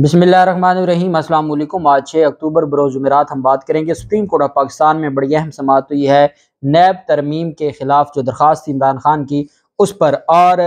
बिसमीम अल्लाम आज छः अक्टूबर बरोज़ जुमेरात हम बात करेंगे सुप्रीम कोर्ट ऑफ पाकिस्तान में बड़ी अहम समात हुई है नैब तरमीम के ख़िलाफ़ जो दरख्वास्त इमरान खान की उस पर और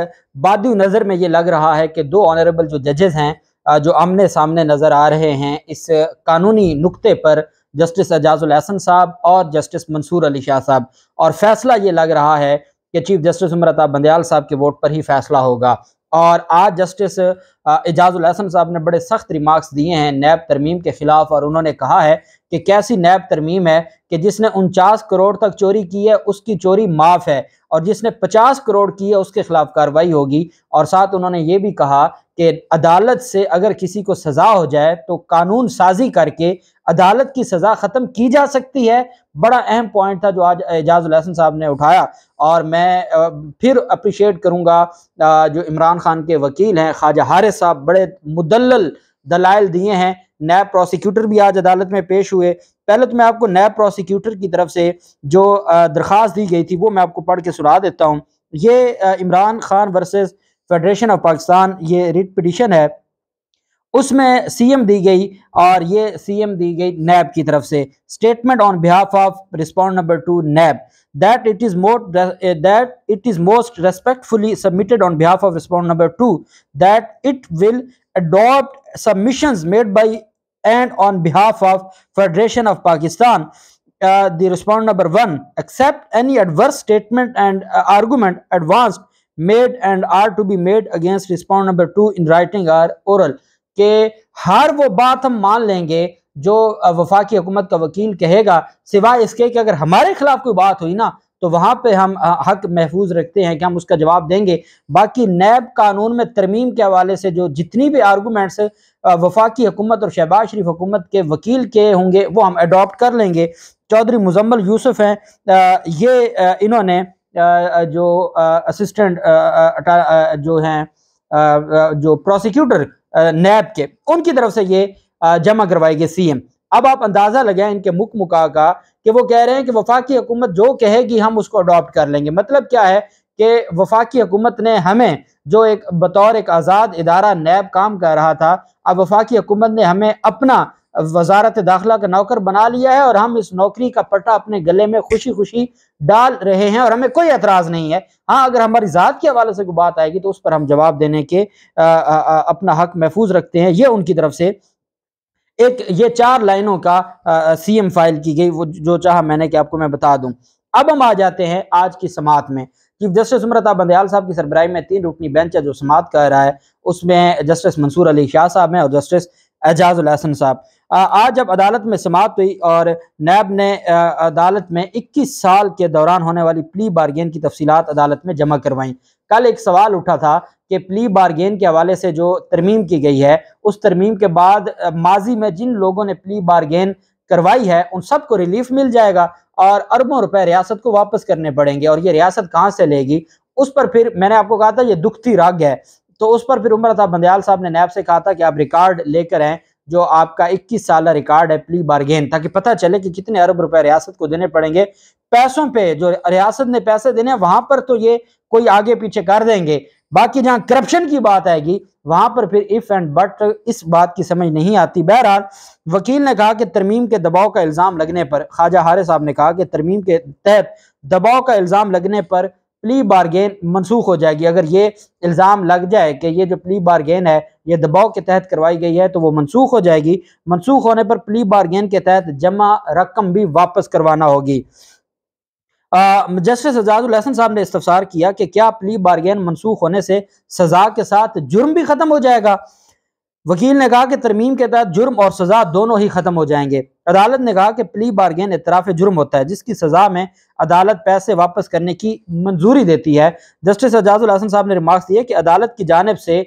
बाद नज़र में ये लग रहा है कि दो ऑनरेबल जो जजेज़ हैं जो आमने सामने नज़र आ रहे हैं इस कानूनी नुकते पर जस्टिस एजाजुल एहसन साहब और जस्टिस मंसूर अली शाह साहब और फैसला ये लग रहा है कि चीफ जस्टिस उम्रता बंदयाल साहब के वोट पर ही फैसला होगा और आज जस्टिस एजाजुल हसन साहब ने बड़े सख्त रिमार्क्स दिए हैं नैब तरमीम के ख़िलाफ़ और उन्होंने कहा है कि कैसी नैब तरमीम है कि जिसने उनचास करोड़ तक चोरी की है उसकी चोरी माफ़ है और जिसने पचास करोड़ की है उसके ख़िलाफ़ कार्रवाई होगी और साथ उन्होंने ये भी कहा कि अदालत से अगर किसी को सज़ा हो जाए तो कानून साजी करके अदालत की सज़ा ख़त्म की जा सकती है बड़ा अहम पॉइंट था जो आज एजाज लहसन साहब ने उठाया और मैं फिर अप्रिशिएट करूंगा जो इमरान खान के वकील हैं ख्वाजा हारिस साहब बड़े मुदल दलाइल दिए हैं नैब प्रोसिक्यूटर भी आज अदालत में पेश हुए पहले तो मैं आपको नैब प्रोसिक्यूटर की तरफ से जो दरख्वास्त दी गई थी वो मैं आपको पढ़ के सुना देता हूँ ये Imran Khan versus federation of Pakistan ये रिट पिटिशन है उसमें सीएम दी गई और ये सीएम दी गई नैब की तरफ से statement on behalf of respond number two NAB that it is moot that it is most respectfully submitted on behalf of respond number two that it will adopt submission made by and on behalf of federation of Pakistan the respond number one except any adverse statement and argument advanced made and are to be made against respond number 2 in writing or oral कि हर वो बात हम मान लेंगे जो वफाकी हुकूमत का वकील कहेगा सिवाय इसके कि अगर हमारे खिलाफ कोई बात हुई ना तो वहाँ पे हम हक महफूज रखते हैं कि हम उसका जवाब देंगे बाकी नैब कानून में तरमीम के हवाले से जो जितनी भी आर्गूमेंट्स वफाकी हुकूमत और शहबाज शरीफ हुकूमत के वकील के होंगे वो हम अडॉप्ट कर लेंगे चौधरी मुजम्मल यूसुफ हैं ये इन्होंने जो असिस्टेंट जो हैं जो प्रोसिक्यूटर नैब के उनकी तरफ से ये जमा करवाई गई सीएम अब आप अंदाज़ा लगाएं इनके मुख मुका का कि वो कह रहे हैं कि वफाकी हुकूमत जो कहेगी हम उसको अडॉप्ट कर लेंगे मतलब क्या है कि वफाकी हुकूमत ने हमें जो एक बतौर एक आज़ाद इदारा नैब काम कर रहा था अब वफाकी हुकूमत ने हमें अपना वजारत दाखिला का नौकर बना लिया है और हम इस नौकरी का पट्टा अपने गले में खुशी खुशी डाल रहे हैं और हमें कोई एतराज़ नहीं है हाँ अगर हमारी ज़ात के हवाले से कोई बात आएगी तो उस पर हम जवाब देने के आ, आ, आ, अपना हक महफूज रखते हैं ये उनकी तरफ से एक ये चार लाइनों का सी एम फाइल की गई वो जो चाह मैंने कि आपको मैं बता दूं अब हम आ जाते हैं आज की समात में चीफ जस्टिस उम्रता बंदयाल साहब की सरबराही में तीन रुकनी बेंच है जो समात कर रहा है उसमें जस्टिस मंसूर अली शाह साहब हैं और जस्टिस एजाज साहब आज जब अदालत में समाप्त हुई और नैब ने अदालत में 21 साल के दौरान होने वाली प्ली बारगेन की तफसीत अदालत में जमा करवाई कल एक सवाल उठा था कि प्ली बारगेन के हवाले से जो तरमीम की गई है उस तरमीम के बाद माजी में जिन लोगों ने प्ली बारगेन करवाई है उन सबको रिलीफ मिल जाएगा और अरबों रुपए रियासत को वापस करने पड़ेंगे और ये रियासत कहाँ से लेगी उस पर फिर मैंने आपको कहा था ये दुखती राग है तो उस पर फिर उम्र था बंदयाल साहब ने नैब से कहा था कि आप रिकॉर्ड लेकर आए जो आपका 21 साल रिकॉर्ड है प्ली बार्गेन ताकि पता चले कि कितने अरब रुपए रियासत को देने पड़ेंगे पैसों पे जो रियासत ने पैसे देने वहां पर तो ये कोई आगे पीछे कर देंगे बाकी जहां करप्शन की बात आएगी वहां पर फिर इफ एंड बट इस बात की समझ नहीं आती बहरहाल वकील ने कहा कि तरमीम के दबाव का इल्ज़ाम लगने पर ख्वाजा हारे साहब ने कहा कि तरमीम के तहत दबाव का इल्ज़ाम लगने पर प्ली बारगेन मनसूख हो जाएगी अगर ये इल्ज़ाम लग जाए कि ये जो प्ली बारगेन है ये दबाव के तहत करवाई गई है तो वो मनसूख हो जाएगी मनसूख होने पर प्ली बारगेन के तहत जमा रकम भी वापस करवाना होगी जस्टिस आजादुल हसन साहब ने इस्तफसार किया कि क्या प्ली बारगेन मनसूख होने से सजा के साथ जुर्म भी ख़त्म हो जाएगा वकील ने कहा कि तरमीम के तहत जुर्म और सज़ा दोनों ही ख़त्म हो जाएंगे अदालत ने कहा कि प्ली बारगेन इतराफ़ जुर्म होता है जिसकी सज़ा में अदालत पैसे वापस करने की मंजूरी देती है जस्टिस एजाजुल हसन साहब ने रिमार्क दिए कि अदालत की जानब से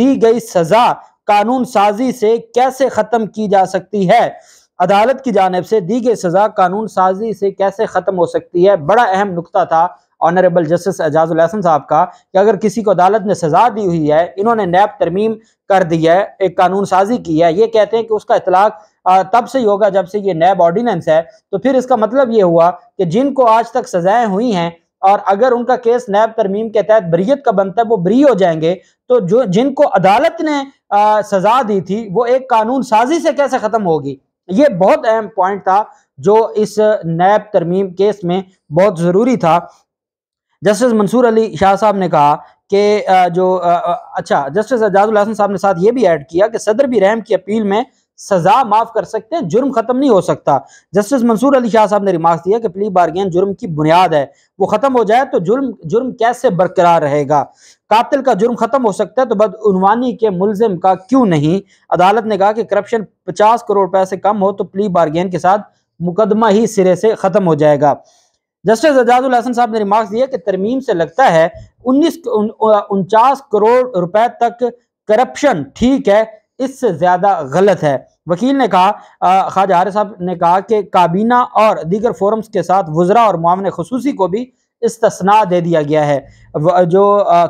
दी गई सज़ा कानून साजी से कैसे ख़त्म की जा सकती है अदालत की जानब से दी गई सज़ा कानून साजी से कैसे ख़त्म हो सकती है बड़ा अहम नुकता था ऑनरेबल जस्टिस एजाजुल हसन साहब का कि अगर किसी को अदालत ने सजा दी हुई है इन्होंने नैब तरमीम कर दी है एक कानून साजी की है ये कहते हैं कि उसका इतलाक तब से ही होगा जब से ये नैब ऑर्डिनेंस है तो फिर इसका मतलब ये हुआ कि जिनको आज तक सजाएं हुई हैं और अगर उनका केस नैब तरमीम के तहत बरीयत का बनता है वो बरी हो जाएंगे तो जो जिनको अदालत ने आ, सजा दी थी वो एक कानून साजी से कैसे ख़त्म होगी ये बहुत अहम पॉइंट था जो इस नैब तरमीम केस में बहुत ज़रूरी था जस्टिस मंसूर अली शाह साहब ने कहा कि जो अच्छा जस्टिस एजाजुल हसन साहब ने साथ ये भी ऐड किया कि सदर भी रहम की अपील में सजा माफ कर सकते हैं जुर्म खत्म नहीं हो सकता जस्टिस मंसूर अली शाह साहब ने रिमार्क दिया कि प्ली बार्गेन जुर्म की बुनियाद है वो खत्म हो जाए तो जुर्म जुर्म कैसे बरकरार रहेगा कातिल का जुर्म खत्म हो सकता है तो बदनवानी के मुलजिम का क्यों नहीं अदालत ने कहा कि करप्शन पचास करोड़ रुपए से कम हो तो प्ली बार्गेन के साथ मुकदमा ही सिरे से खत्म हो जाएगा जस्टिस एजाजुल हसन साहब ने रिमार्क दिए कि तरमीम से लगता है उन्नीस उनचास करोड़ रुपए तक करप्शन ठीक है इससे ज़्यादा गलत है वकील ने कहा ख्वाजा हार साहब ने कहा कि काबीना और दीगर फोरम्स के साथ वजरा और मामले खसूसी को भी इस्तना दे दिया गया है जो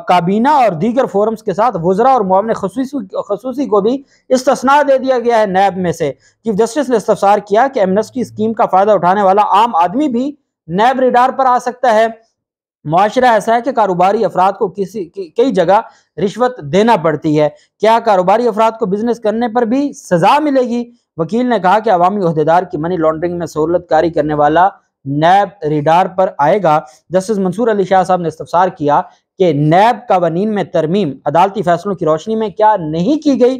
काबीना और दीगर फोरम्स के साथ वज़रा और मामले खसूसी को भी इस्तना दे दिया गया है नैब में से चीफ जस्टिस ने इस्तफसार किया कि एमनेस्टी स्कीम का फ़ायदा उठाने वाला आम आदमी भी नैब रिडार पर आ सकता है मुआरा ऐसा है कि कारोबारी अफराद को किसी कई जगह रिश्वत देना पड़ती है क्या कारोबारी अफराद को बिजनेस करने पर भी सजा मिलेगी वकील ने कहा कि अवामी अहदेदार की मनी लॉन्ड्रिंग में सहूलत कारी करने वाला नैब रिडार पर आएगा जस्टिस मंसूर अली शाह साहब ने इस्तफसार किया कि नैब कवानीन में तरमीम अदालती फैसलों की रोशनी में क्या नहीं की गई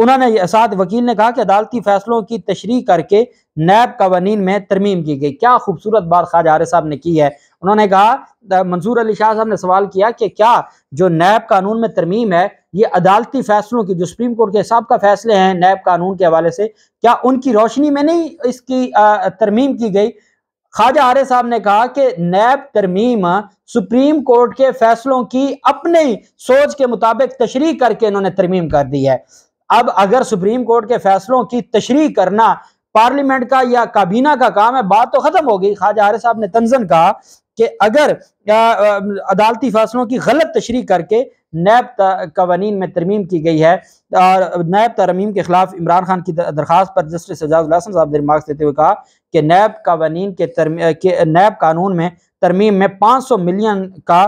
उन्होंने साथ वकील ने कहा कि अदालती फैसलों की तशरी करके नैब कवानीन में तरमीम की गई क्या खूबसूरत बात खाज आर साहब ने की है उन्होंने कहा मंसूर अली शाह साहब ने सवाल किया कि क्या जो नैब कानून में तरमीम है ये अदालती फैसलों की जो सुप्रीम कोर्ट के हिसाब का फैसले हैं नैब कानून के हवाले से क्या उनकी रोशनी में नहीं इसकी तरमीम की गई ख्वाजा आर साहब ने कहा कि नैब तरमीम सुप्रीम कोर्ट के फैसलों की अपने सोच के मुताबिक तशरी करके इन्होंने तरमीम कर दी है अब अगर सुप्रीम कोर्ट के फैसलों की तशरी करना पार्लियामेंट का या काबीना का काम है बात तो खत्म हो गई ख्वाजा हारिस साहब ने तंजन कहा कि अगर अदालती फैसलों की गलत तशरी करके नैब कवानीन में तरमीम की गई है और नैब तरमीम के खिलाफ इमरान खान की दरख्वास्त पर जस्टिस एजाजन साहब ने रिमार्क देते हुए कहा कि नैब कवानीन के, के नैब कानून में तरमीम में सौ मिलियन का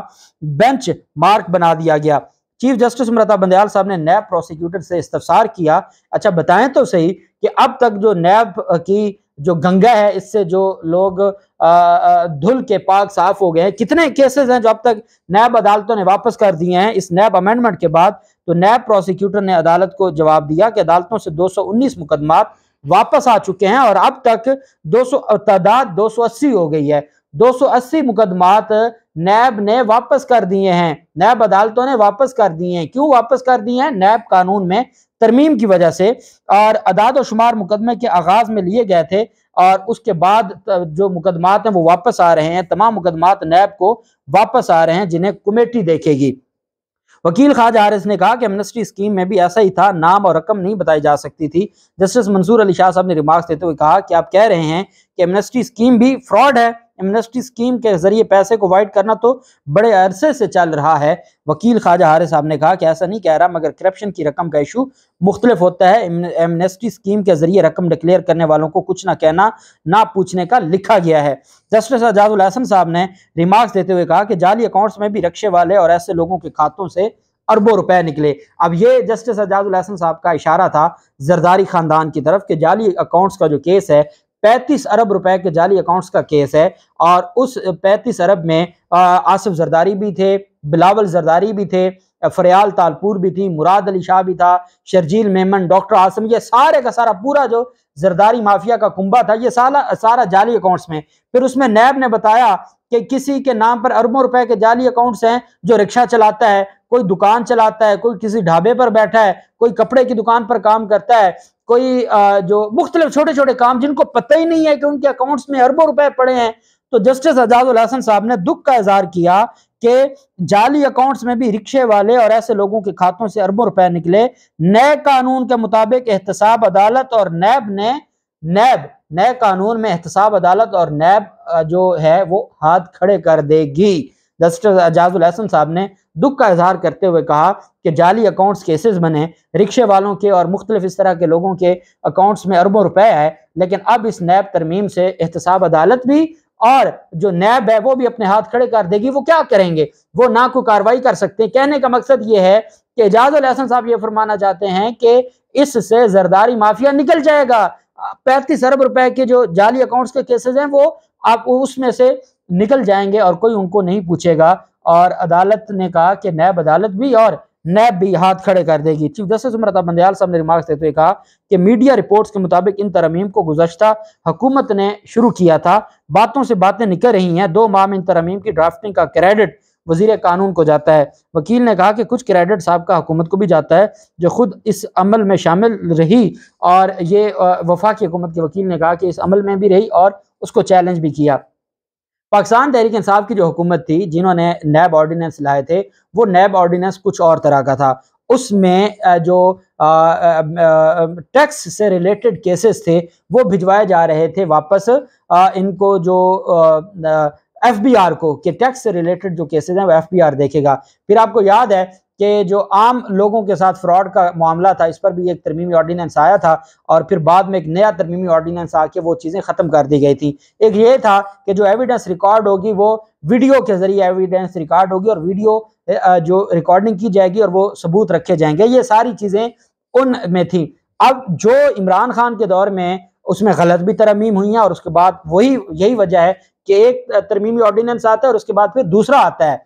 बेंच मार्क बना दिया गया चीफ जस्टिस अमृता बंदयाल साहब ने नैब प्रोसिक्यूटर से इस्तफसार किया अच्छा बताएं तो सही कि अब तक जो नैब की जो गंगा है इससे जो लोग धुल के पाक साफ हो गए हैं कितने केसेस हैं जो अब तक नैब अदालतों ने वापस कर दिए हैं इस नैब अमेंडमेंट के बाद तो नैब प्रोसिक्यूटर ने अदालत को जवाब दिया कि अदालतों से 219 मुकदमात वापस आ चुके हैं और अब तक 200 तादाद 280 हो गई है 280 मुकदमात नैब ने वापस कर दिए हैं नैब अदालतों ने वापस कर दिए हैं क्यों वापस कर दिए हैं नैब कानून में तरमीम की वजह से और अदाद व शुमार मुकदमे के आगाज़ में लिए गए थे और उसके बाद जो मुकदमात हैं वो वापस आ रहे हैं तमाम मुकदमात नैब को वापस आ रहे हैं जिन्हें कमेटी देखेगी वकील खाज आरिस ने कहा कि एमनेस्टी स्कीम में भी ऐसा ही था नाम और रकम नहीं बताई जा सकती थी जस्टिस मंसूर अली शाह साहब ने रिमार्क्स देते हुए कहा कि आप कह रहे हैं कि एमनेस्टी स्कीम भी फ्रॉड है एमनेस्टी स्कीम के जरिए पैसे को वाइट करना तो बड़े अरसे से चल रहा है वकील ख्वाजा हारे साहब ने कहा कि ऐसा नहीं कह रहा मगर करप्शन की रकम का इशू मुख्तलिफ होता है एमनेस्टी स्कीम के जरिए रकम डिक्लेयर करने वालों को कुछ ना कहना ना पूछने का लिखा गया है जस्टिस आजादुल हसन साहब ने रिमार्क्स देते हुए कहा कि जाली अकाउंट्स में भी रक्षे वाले और ऐसे लोगों के खातों से अरबों रुपए निकले अब ये जस्टिस एजाजुल हसन साहब का इशारा था जरदारी खानदान की तरफ के जाली अकाउंट्स का जो केस है 35 अरब रुपए के जाली अकाउंट्स का केस है और उस 35 अरब में आसिफ जरदारी भी थे बिलावल जरदारी भी थे फरियाल तालपुर भी थी मुराद अली शाह भी था शर्जील मेमन डॉक्टर आसम ये सारे का सारा पूरा जो जरदारी माफिया का कुंबा था ये सारा सारा जाली अकाउंट्स में फिर उसमें नैब ने बताया कि किसी के नाम पर अरबों रुपए के जाली अकाउंट्स हैं जो रिक्शा चलाता है कोई दुकान चलाता है कोई किसी ढाबे पर बैठा है कोई कपड़े की दुकान पर काम करता है कोई जो मुख्तलि छोटे छोटे काम जिनको पता ही नहीं है कि उनके अकाउंट्स में अरबों रुपए पड़े हैं तो जस्टिस आजाद हसन साहब ने दुख का इजहार किया कि जाली अकाउंट्स में भी रिक्शे वाले और ऐसे लोगों के खातों से अरबों रुपए निकले नए कानून के मुताबिक एहतसाब अदालत और नैब ने नैब नए कानून में एहतसाब अदालत और नैब जो है वो हाथ खड़े कर देगी जस्टिस एजाजुल अहसन साहब ने दुख का इजहार करते हुए कहा कि जाली अकाउंट्स केसेस बने रिक्शे वालों के और मुख्तलिफ इस तरह के लोगों के अकाउंट्स में अरबों रुपए आए लेकिन अब इस नैब तरमीम से एहतसाब अदालत भी और जो नैब है वो भी अपने हाथ खड़े कर देगी वो क्या करेंगे वो ना को कार्रवाई कर सकते हैं कहने का मकसद ये है कि एजाज अहसन साहब ये फरमाना चाहते हैं कि इससे जरदारी माफिया निकल जाएगा पैंतीस अरब रुपए के जो जाली अकाउंट्स के केसेस हैं वो आप उसमें से निकल जाएंगे और कोई उनको नहीं पूछेगा और अदालत ने कहा कि नैब अदालत भी और नैब भी हाथ खड़े कर देगी चीफ जस्टिस उम्र बंदयाल साहब ने रिमार्क देते हुए कहा कि मीडिया रिपोर्ट्स के मुताबिक इन तरमीम को गुजशत हुकूमत ने शुरू किया था बातों से बातें निकल रही हैं दो माह में इन तरमीम की ड्राफ्टिंग का क्रेडिट वजीर कानून को जाता है वकील ने कहा कि कुछ क्रेडिट सबका हुकूमत को भी जाता है जो खुद इस अमल में शामिल रही और ये वफाकी हुकूमत के वकील ने कहा कि इस अमल में भी रही और उसको चैलेंज भी किया पाकिस्तान तहरीक इंसाफ की जो हुकूमत थी जिन्होंने नैब ऑर्डीनेंस लाए थे वो नैब ऑर्डीनेंस कुछ और तरह का था उसमें जो टैक्स से रिलेटेड केसेस थे वो भिजवाए जा रहे थे वापस आ, इनको जो एफ बी आर को कि टैक्स से रिलेटेड जो केसेस हैं वो एफ बी आर देखेगा फिर आपको याद है कि जो आम लोगों के साथ फ्रॉड का मामला था इस पर भी एक तरमीमी ऑर्डीनेंस आया था और फिर बाद में एक नया तरमीमी ऑर्डीनेंस आके वो चीज़ें ख़त्म कर दी गई थी एक ये था कि जो एविडेंस रिकॉर्ड होगी वो वीडियो के ज़रिए एविडेंस रिकॉर्ड होगी और वीडियो जो रिकॉर्डिंग की जाएगी और वो सबूत रखे जाएंगे ये सारी चीज़ें उन में थी अब जो इमरान खान के दौर में उसमें गलत भी तरमीम हुई हैं और उसके बाद वही यही वजह है कि एक तरमीमी ऑर्डीनेंस आता है और उसके बाद फिर दूसरा आता है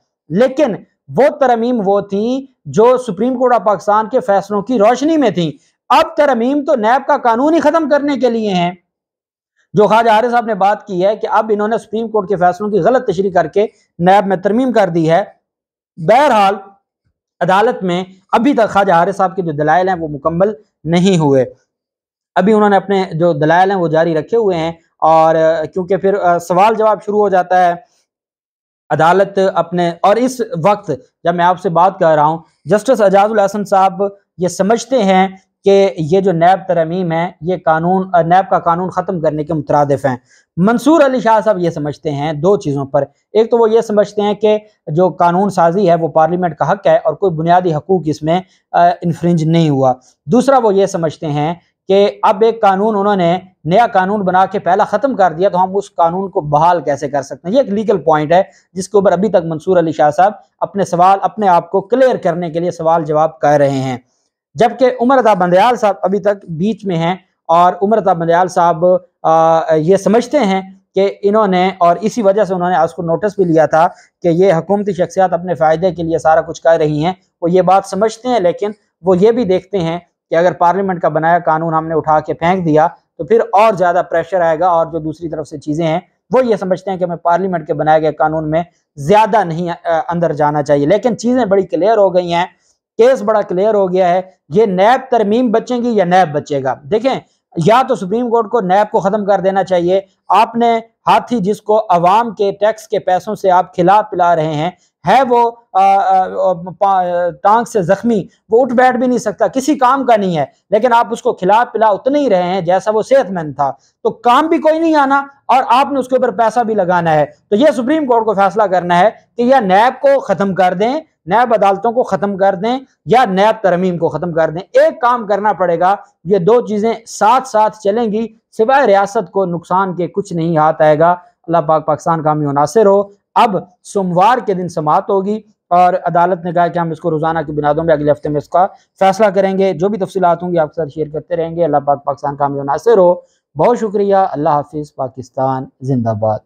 लेकिन वो तरमीम वो थी जो सुप्रीम कोर्ट ऑफ पाकिस्तान के फैसलों की रोशनी में थी अब तरमीम तो नैब का कानून ही खत्म करने के लिए हैं जो खाज आर साहब ने बात की है कि अब इन्होंने सुप्रीम कोर्ट के फैसलों की गलत तशरी करके नैब में तरमीम कर दी है बहरहाल अदालत में अभी तक खाज आर साहब के जो दलाइल हैं वो मुकम्मल नहीं हुए अभी उन्होंने अपने जो दलाइल हैं वो जारी रखे हुए हैं और क्योंकि फिर सवाल जवाब शुरू हो जाता है अदालत अपने और इस वक्त जब मैं आपसे बात कर रहा हूँ जस्टिस अजाजुल हसन साहब ये समझते हैं कि ये जो नैब तरमीम है ये कानून नैब का कानून ख़त्म करने के मुतरदफ़ हैं मंसूर अली शाह साहब ये समझते हैं दो चीज़ों पर एक तो वो ये समझते हैं कि जो कानून साजी है वो पार्लियामेंट का हक है और कोई बुनियादी हकूक इसमें इन्फ्रिंज नहीं हुआ दूसरा वो ये समझते हैं कि अब एक कानून उन्होंने नया कानून बना के पहला ख़त्म कर दिया तो हम उस कानून को बहाल कैसे कर सकते हैं ये एक लीगल पॉइंट है जिसके ऊपर अभी तक मंसूर अली शाह साहब अपने सवाल अपने आप को क्लियर करने के लिए सवाल जवाब कर रहे हैं जबकि उमरता बंदयाल साहब अभी तक बीच में हैं और उम्रता बंदयाल साहब ये समझते हैं कि इन्होंने और इसी वजह से उन्होंने आज को नोटिस भी लिया था कि ये हकूमती शख्सियात अपने फ़ायदे के लिए सारा कुछ कर रही हैं वो ये बात समझते हैं लेकिन वो ये भी देखते हैं कि अगर पार्लियामेंट का बनाया कानून हमने उठा के फेंक दिया तो फिर और ज़्यादा प्रेशर आएगा और जो दूसरी तरफ से चीज़ें हैं वो ये समझते हैं कि हमें पार्लियामेंट के बनाए गए कानून में ज़्यादा नहीं अंदर जाना चाहिए लेकिन चीज़ें बड़ी क्लियर हो गई हैं केस बड़ा क्लियर हो गया है ये नैब तरमीम बचेंगी या नैब बचेगा देखें या तो सुप्रीम कोर्ट को नैब को ख़त्म कर देना चाहिए आपने हाथी जिसको अवाम के टैक्स के पैसों से आप खिला पिला रहे हैं है वो टांग से ज़ख्मी वो उठ बैठ भी नहीं सकता किसी काम का नहीं है लेकिन आप उसको खिला पिला उतने ही रहे हैं जैसा वो सेहतमंद था तो काम भी कोई नहीं आना और आपने उसके ऊपर पैसा भी लगाना है तो यह सुप्रीम कोर्ट को फैसला करना है कि यह नैब को ख़त्म कर दें नैब अदालतों को ख़त्म कर दें या नैब तरमीम को ख़त्म कर दें एक काम करना पड़ेगा ये दो चीज़ें साथ साथ चलेंगी सिवाय रियासत को नुकसान के कुछ नहीं हाथ आएगा अल्लाह पाक पाकिस्तान का मुनासर हो अब सोमवार के दिन समाप्त होगी और अदालत ने कहा कि हम इसको रोजाना की बुनियादों में अगले हफ्ते में इसका फैसला करेंगे जो भी तफसीत होंगी आपके साथ शेयर करते रहेंगे अल्लाह पाक पाकिस्तान का नासिर हो बहुत शुक्रिया अल्लाह हाफिज़ पाकिस्तान जिंदाबाद